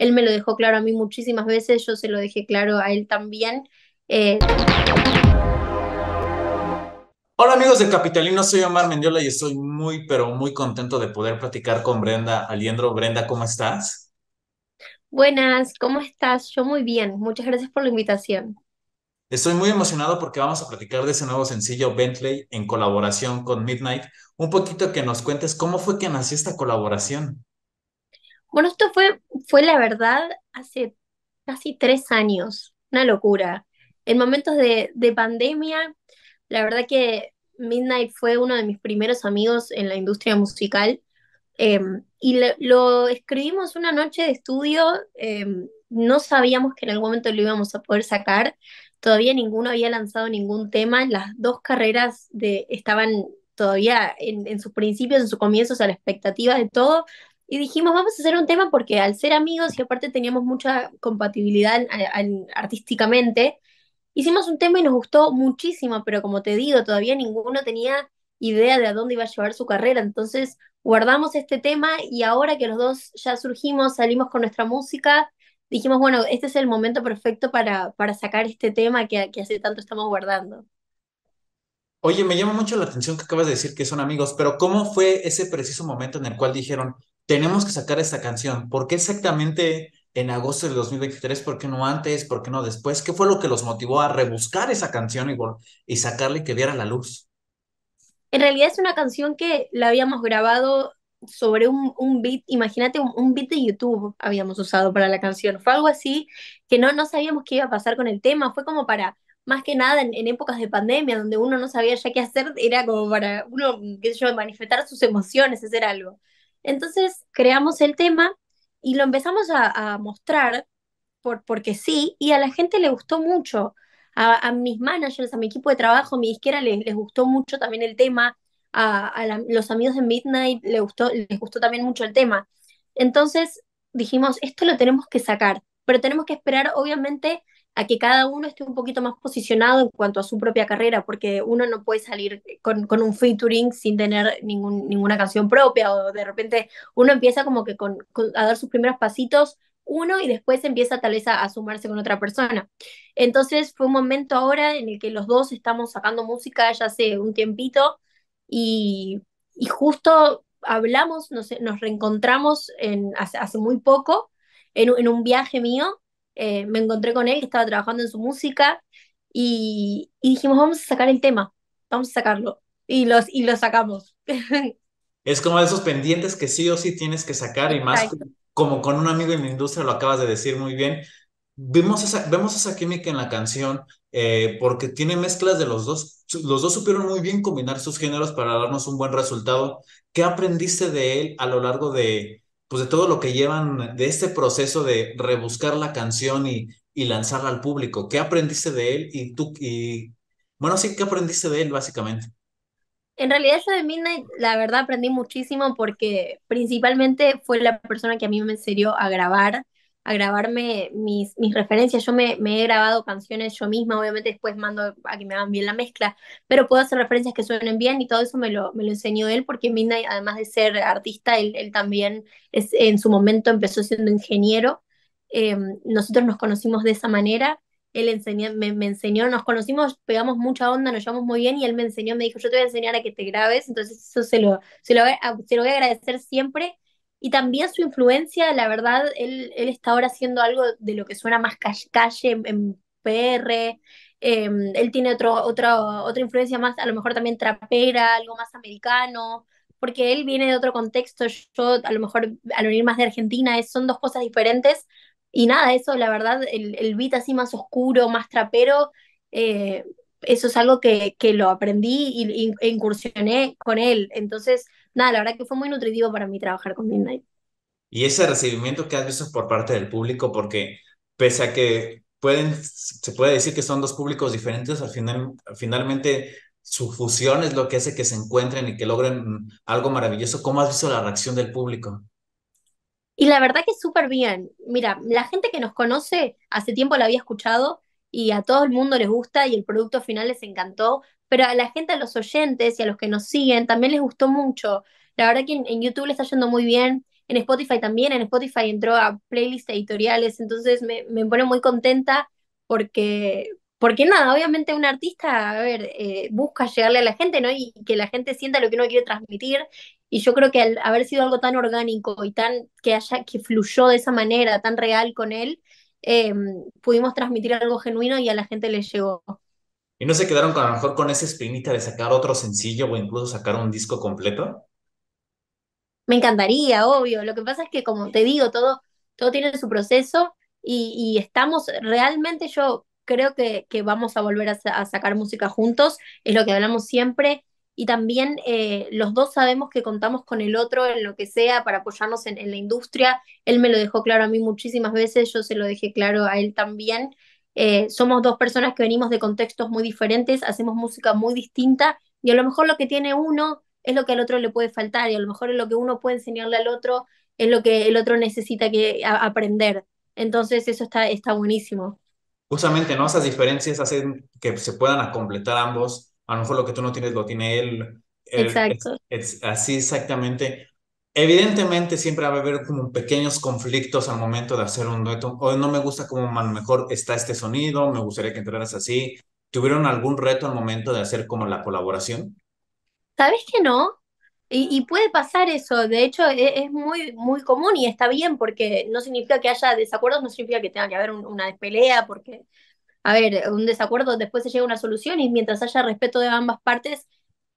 Él me lo dejó claro a mí muchísimas veces, yo se lo dejé claro a él también. Eh. Hola amigos de Capitalino, soy Omar Mendiola y estoy muy, pero muy contento de poder platicar con Brenda Aliendro. Brenda, ¿cómo estás? Buenas, ¿cómo estás? Yo muy bien, muchas gracias por la invitación. Estoy muy emocionado porque vamos a platicar de ese nuevo sencillo Bentley en colaboración con Midnight. Un poquito que nos cuentes cómo fue que nació esta colaboración. Bueno, esto fue, fue la verdad hace casi tres años, una locura. En momentos de, de pandemia, la verdad que Midnight fue uno de mis primeros amigos en la industria musical. Em, y lo, escribimos una noche de estudio, em, no sabíamos que en algún momento lo íbamos a poder sacar, todavía ninguno había lanzado ningún tema, las dos carreras de, estaban todavía en, en sus principios, en sus comienzos, a la expectativa de todo, y dijimos, vamos a hacer un tema porque al ser amigos y aparte teníamos mucha compatibilidad artísticamente, hicimos un tema y nos gustó muchísimo, pero como te digo, todavía ninguno tenía idea de a dónde iba a llevar su carrera. Entonces guardamos este tema y ahora que los dos ya surgimos, salimos con nuestra música, dijimos, bueno, este es el momento perfecto para, para sacar este tema que hace tanto estamos guardando. Oye, me llama mucho la atención que acabas de decir que son amigos, pero ¿cómo fue ese preciso momento en el cual dijeron, tenemos que sacar esa canción. ¿Por qué exactamente en agosto del 2023? ¿Por qué no antes? ¿Por qué no después? ¿Qué fue lo que los motivó a rebuscar esa canción y, y sacarle que diera la luz? En realidad es una canción que la habíamos grabado sobre un, beat, imagínate un, beat de YouTube habíamos usado para la canción. Fue algo así que no, no sabíamos qué iba a pasar con el tema, fue como para, más que nada en, en épocas de pandemia, donde uno no sabía ya qué hacer, era como para uno, qué sé yo, manifestar sus emociones, hacer algo. Entonces creamos el tema y lo empezamos a, mostrar por, porque sí, y a la gente le gustó mucho. A, mis managers, a mi equipo de trabajo, mi disquera les, gustó mucho también el tema, a, los amigos de Midnight gustó, les gustó también mucho el tema. Entonces dijimos, esto lo tenemos que sacar, pero tenemos que esperar obviamente a que cada uno esté un poquito más posicionado en cuanto a su propia carrera, porque uno no puede salir con, un featuring sin tener ningún, ninguna canción propia, o de repente uno empieza como que a dar sus primeros pasitos uno y después empieza tal vez a, sumarse con otra persona. Entonces fue un momento ahora en el que los dos estamos sacando música ya hace un tiempito y, justo hablamos, nos, nos reencontramos en, hace, muy poco en un viaje mío eh, me encontré con él estaba trabajando en su música y, dijimos, vamos a sacar el tema, vamos a sacarlo. Y, los, y lo sacamos. Es como de esos pendientes que sí o sí tienes que sacar y más como con un amigo en la industria, lo acabas de decir muy bien, vemos esa, vemos esa química en la canción eh, porque tiene mezclas de los dos. Los dos supieron muy bien combinar sus géneros para darnos un buen resultado. ¿Qué aprendiste de él a lo largo de, pues de todo lo que llevan de este proceso de rebuscar la canción y, lanzarla al público. ¿Qué aprendiste de él y tú y bueno, sí, qué aprendiste de él básicamente? En realidad yo de Midnight la verdad aprendí muchísimo porque principalmente fue la persona que a mí me enseñó a grabar a grabarme mis, mis referencias. Yo me, me, he grabado canciones yo misma, obviamente después mando a que me hagan bien la mezcla, pero puedo hacer referencias que suenen bien y todo eso me lo, me lo enseñó él porque Midnight, además de ser artista, él, él también es, en su momento empezó siendo ingeniero. Eh, nosotros nos conocimos de esa manera. Él me, me, enseñó, nos conocimos, pegamos mucha onda, nos llevamos muy bien y él me enseñó, me dijo, yo te voy a enseñar a que te grabes, entonces eso se lo, se lo, se lo voy a agradecer siempre y también su influencia, la verdad, él, él, está ahora haciendo algo de lo que suena más calle, en, PR, em, él tiene otro, otra influencia más, a lo mejor también trapera, algo más americano, porque él viene de otro contexto, yo a lo mejor al venir más de Argentina, es, son dos cosas diferentes, y nada, eso la verdad, el, el beat así más oscuro, más trapero, eh, eso es algo que, que lo aprendí e incursioné con él, entonces nada, la verdad que fue muy nutritivo para mí trabajar con Midnight. Y ese recibimiento que has visto por parte del público, porque pese a que pueden, se puede decir que son dos públicos diferentes, al final, finalmente su fusión es lo que hace que se encuentren y que logren algo maravilloso. ¿Cómo has visto la reacción del público? Y la verdad que súper bien. Mira, la gente que nos conoce hace tiempo la había escuchado y a todo el mundo les gusta y el producto final les encantó, pero a la gente, a los oyentes y a los que nos siguen también les gustó mucho. La verdad que en, YouTube le está yendo muy bien, en Spotify también, en Spotify entró a playlists editoriales, entonces me, me pone muy contenta porque, porque nada, obviamente un artista, a ver, eh, busca llegarle a la gente, ¿no? Y que la gente sienta lo que uno quiere transmitir. Y yo creo que al haber sido algo tan orgánico y tan que haya, que fluyó de esa manera, tan real con él, eh, pudimos transmitir algo genuino y a la gente le llegó y no se quedaron con, a lo mejor con esa espinita de sacar otro sencillo o incluso sacar un disco completo? Me encantaría, obvio. Lo que pasa es que, como te digo, todo, todo tiene su proceso y, estamos realmente, yo creo que, que vamos a volver a, sacar música juntos, es lo que hablamos siempre. Y también eh, los dos sabemos que contamos con el otro en lo que sea para apoyarnos en, en la industria. Él me lo dejó claro a mí muchísimas veces, yo se lo dejé claro a él también. Eh, somos dos personas que venimos de contextos muy diferentes, hacemos música muy distinta y a lo mejor lo que tiene uno es lo que al otro le puede faltar y a lo mejor es lo que uno puede enseñarle al otro es lo que el otro necesita que aprender. Entonces eso está, está buenísimo. Justamente, ¿no? Esas diferencias hacen que se puedan completar ambos. A lo mejor lo que tú no tienes lo tiene él. Exacto. así exactamente. Evidentemente siempre va a haber como pequeños conflictos al momento de hacer un dueto. Hoy no me gusta como a lo mejor está este sonido, me gustaría que entraras así. ¿Tuvieron algún reto al momento de hacer como la colaboración? ¿Sabes que no? Y, puede pasar eso, de hecho e, es, muy, muy común y está bien porque no significa que haya desacuerdos, no significa que tenga que haber una pelea, porque, a ver, un desacuerdo después se llega a una solución y mientras haya respeto de ambas partes,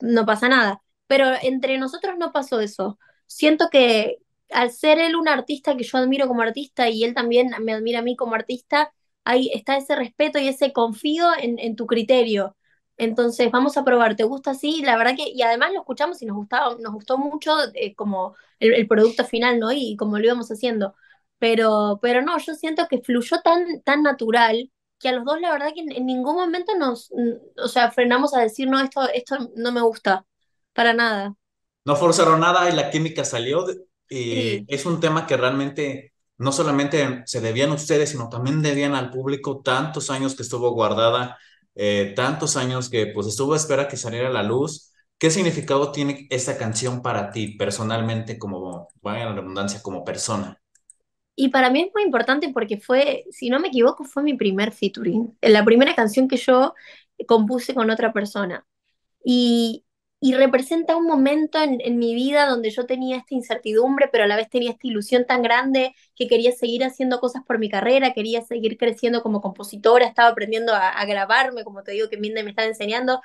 no pasa nada. Pero entre nosotros no pasó eso siento que al ser él un artista que yo admiro como artista y él también me admira a mí como artista, ahí está ese respeto y ese confío en, tu criterio. Entonces, vamos a probar, ¿te gusta así? La verdad que, y además lo escuchamos y nos gustaba, nos gustó mucho eh, como el, producto final, ¿no? Y, como lo íbamos haciendo. Pero, pero no, yo siento que fluyó tan, tan natural que a los dos la verdad que en, ningún momento nos, o sea, frenamos a decir, no, esto, esto no me gusta, para nada no forzaron nada y la química salió. y es un tema que realmente no solamente se debían ustedes, sino también debían al público tantos años que estuvo guardada, eh, tantos años que pues estuvo a espera que saliera a la luz. ¿Qué significado tiene esta canción para ti personalmente, como, vaya la redundancia, como persona? Y para mí es muy importante porque fue, si no me equivoco, fue mi primer featuring, la primera canción que yo compuse con otra persona. Y y representa un momento en, mi vida donde yo tenía esta incertidumbre, pero a la vez tenía esta ilusión tan grande que quería seguir haciendo cosas por mi carrera, quería seguir creciendo como compositora, estaba aprendiendo a, grabarme, como te digo que Minde me estaba enseñando.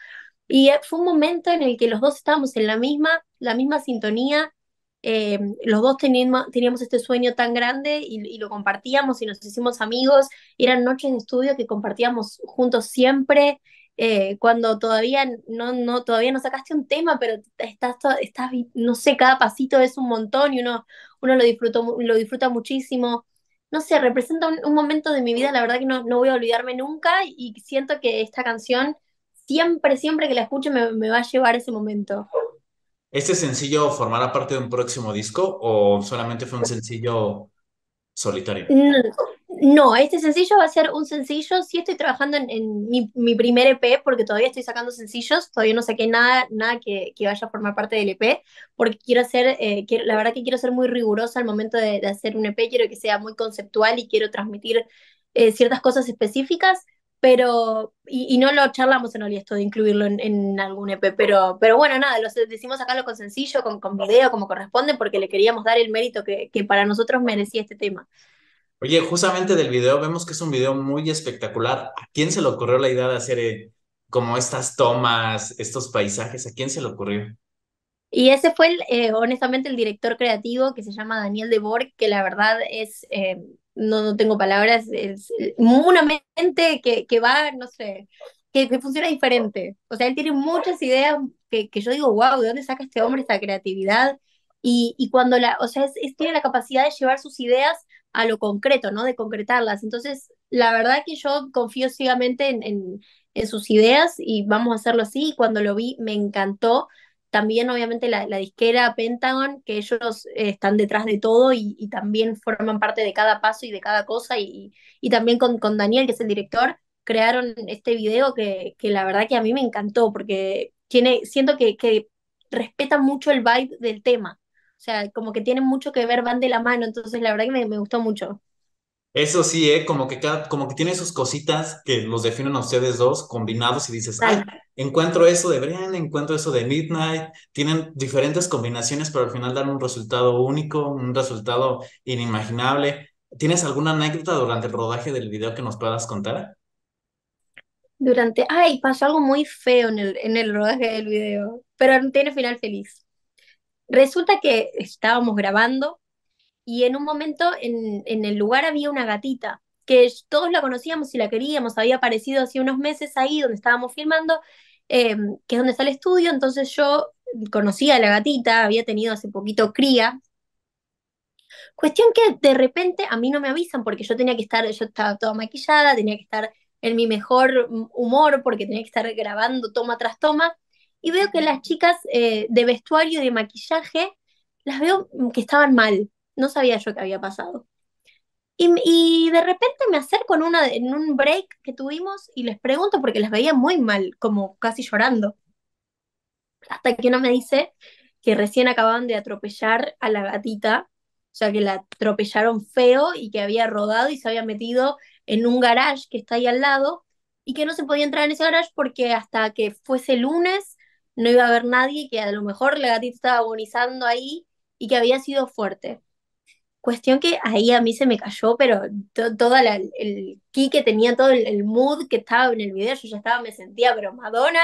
Y eh, fue un momento en el que los dos estábamos en la misma, la misma sintonía, eh, los dos teníamos, teníamos, este sueño tan grande y, y, lo compartíamos y nos hicimos amigos. Eran noches de estudio que compartíamos juntos siempre. Eh, cuando todavía no, no, todavía no sacaste un tema, pero estás, estás, no sé, cada pasito es un montón y uno, uno lo, disfrutó, lo disfruta muchísimo. No sé, representa un, momento de mi vida, la verdad que no, no voy a olvidarme nunca y siento que esta canción siempre, siempre que la escuche me, va a llevar ese momento. ¿Este sencillo formará parte de un próximo disco o solamente fue un sencillo solitario? No, no, este sencillo va a ser un sencillo. Sí estoy trabajando en, mi, primer EP porque todavía estoy sacando sencillos. Todavía no saqué nada, nada que, que vaya a formar parte del EP porque quiero hacer, eh, la verdad que quiero ser muy rigurosa al momento de, hacer un EP. Quiero que sea muy conceptual y quiero transmitir eh, ciertas cosas específicas. Pero, y, no lo charlamos en el esto de incluirlo en, algún EP, pero, pero bueno, nada, lo decimos sacarlo con sencillo, con, con video, como corresponde, porque le queríamos dar el mérito que, que para nosotros merecía este tema. Oye, justamente del video vemos que es un video muy espectacular. ¿A quién se le ocurrió la idea de hacer eh, como estas tomas, estos paisajes? ¿A quién se le ocurrió? Y ese fue, eh, honestamente, el director creativo que se llama Daniel de que la verdad es, eh, no, no, tengo palabras, es una mente que, que va, no sé, que, funciona diferente. O sea, él tiene muchas ideas que, que, yo digo, wow, ¿de dónde saca este hombre esta creatividad? Y, y cuando la, o sea, tiene la capacidad de llevar sus ideas a lo concreto, ¿no? De concretarlas. Entonces, la verdad que yo confío ciegamente en, en, sus ideas y vamos a hacerlo así. cuando lo vi, me encantó. También, obviamente, la, disquera Pentagon, que ellos están detrás de todo y, también forman parte de cada paso y de cada cosa. Y, también con, con, Daniel, que es el director, crearon este video que, que la verdad que a mí me encantó porque tiene, siento que, que respeta mucho el vibe del tema. O sea, como que tienen mucho que ver, van de la mano, entonces la verdad que me, gustó mucho. Eso sí, ¿eh? como que cada, como que tiene sus cositas que los definen a ustedes dos combinados y dices, ay, encuentro eso de Brian, encuentro eso de Midnight, tienen diferentes combinaciones, pero al final dan un resultado único, un resultado inimaginable. ¿Tienes alguna anécdota durante el rodaje del video que nos puedas contar? Durante, ay, pasó algo muy feo en el, en el rodaje del video, pero tiene final feliz. Resulta que estábamos grabando y en un momento en, el lugar había una gatita que todos la conocíamos y la queríamos, había aparecido hace unos meses ahí donde estábamos filmando, em, que es donde está el estudio, entonces yo conocía a la gatita, había tenido hace poquito cría. Cuestión que de repente a mí no me avisan porque yo tenía que estar, yo estaba toda maquillada, tenía que estar en mi mejor humor porque tenía que estar grabando toma tras toma y veo que las chicas eh, de vestuario y de maquillaje, las veo que estaban mal, no sabía yo qué había pasado. Y, de repente me acerco en, una, en un break que tuvimos y les pregunto porque las veía muy mal, como casi llorando. Hasta que uno me dice que recién acababan de atropellar a la gatita, o sea que la atropellaron feo y que había rodado y se había metido en un garage que está ahí al lado y que no se podía entrar en ese garage porque hasta que fuese lunes no iba a haber nadie, que a lo mejor la gatita estaba agonizando ahí y que había sido fuerte. Cuestión que ahí a mí se me cayó, pero todo toda el ki que tenía, todo el, mood que estaba en el video, yo ya estaba, me sentía, pero Madonna,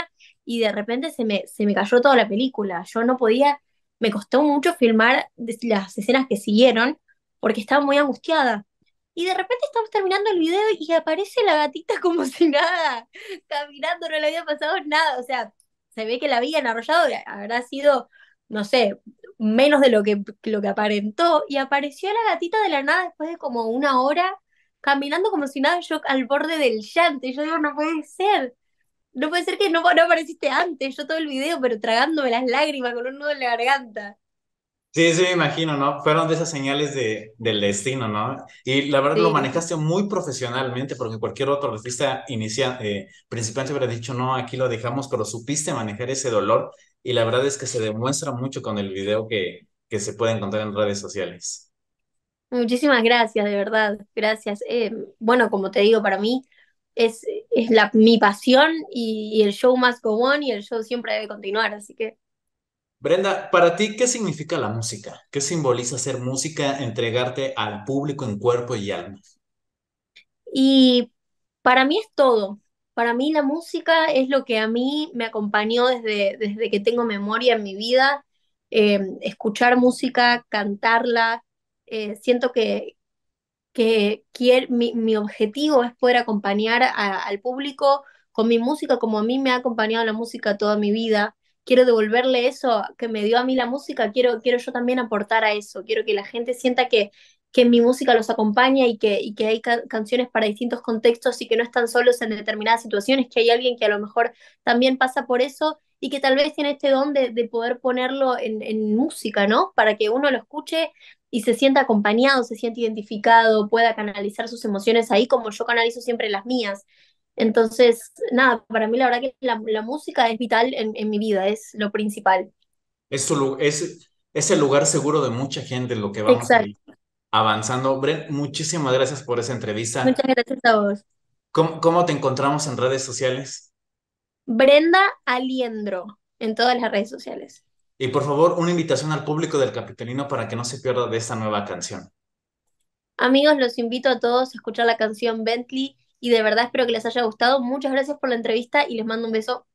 y de repente se me, se me cayó toda la película. Yo no podía, me costó mucho filmar las escenas que siguieron porque estaba muy angustiada. Y de repente estamos terminando el video y aparece la gatita como si nada, caminando, no le había pasado nada. O sea, se ve que la había enrollado habrá sido, no sé, menos de lo que, lo que aparentó, y apareció la gatita de la nada después de como una hora, caminando como si nada, yo al borde del llante, y yo digo, no puede ser, no puede ser que no, no apareciste antes, yo todo el video, pero tragándome las lágrimas con un nudo en la garganta. Sí, sí, me imagino, ¿no? Fueron de esas señales de, del destino, ¿no? Y la verdad lo manejaste muy profesionalmente, porque cualquier otro artista inicia, eh, hubiera dicho, no, aquí lo dejamos, pero supiste manejar ese dolor y la verdad es que se demuestra mucho con el video que, que se puede encontrar en redes sociales. Muchísimas gracias, de verdad, gracias. Eh, bueno, como te digo, para mí es, es la, mi pasión y, y el show más común y el show siempre debe continuar, así que Brenda, para ti, ¿qué significa la música? ¿Qué simboliza ser música, entregarte al público en cuerpo y alma? Y para mí es todo. Para mí la música es lo que a mí me acompañó desde, desde que tengo memoria en mi vida. Em, escuchar música, cantarla, eh, siento que, que mi, objetivo es poder acompañar al público con mi música como a mí me ha acompañado la música toda mi vida quiero devolverle eso que me dio a mí la música, quiero, quiero yo también aportar a eso, quiero que la gente sienta que, que mi música los acompaña y que, que hay canciones para distintos contextos y que no están solos en determinadas situaciones, que hay alguien que a lo mejor también pasa por eso y que tal vez tiene este don de, poder ponerlo en, en, música, ¿no? Para que uno lo escuche y se sienta acompañado, se sienta identificado, pueda canalizar sus emociones ahí como yo canalizo siempre las mías. Entonces, nada, para mí la verdad que la, música es vital en, mi vida, es lo principal. Es, es, es, el lugar seguro de mucha gente, lo que vamos avanzando. Bren, muchísimas gracias por esa entrevista. Muchas gracias a vos. ¿Cómo, cómo te encontramos en redes sociales? Brenda Aliendro, en todas las redes sociales. Y por favor, una invitación al público del Capitalino para que no se pierda de esta nueva canción. Amigos, los invito a todos a escuchar la canción Bentley y de verdad espero que les haya gustado. Muchas gracias por la entrevista y les mando un beso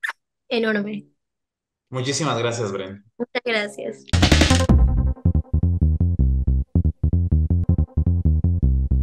enorme. Muchísimas gracias, Bren. Muchas gracias.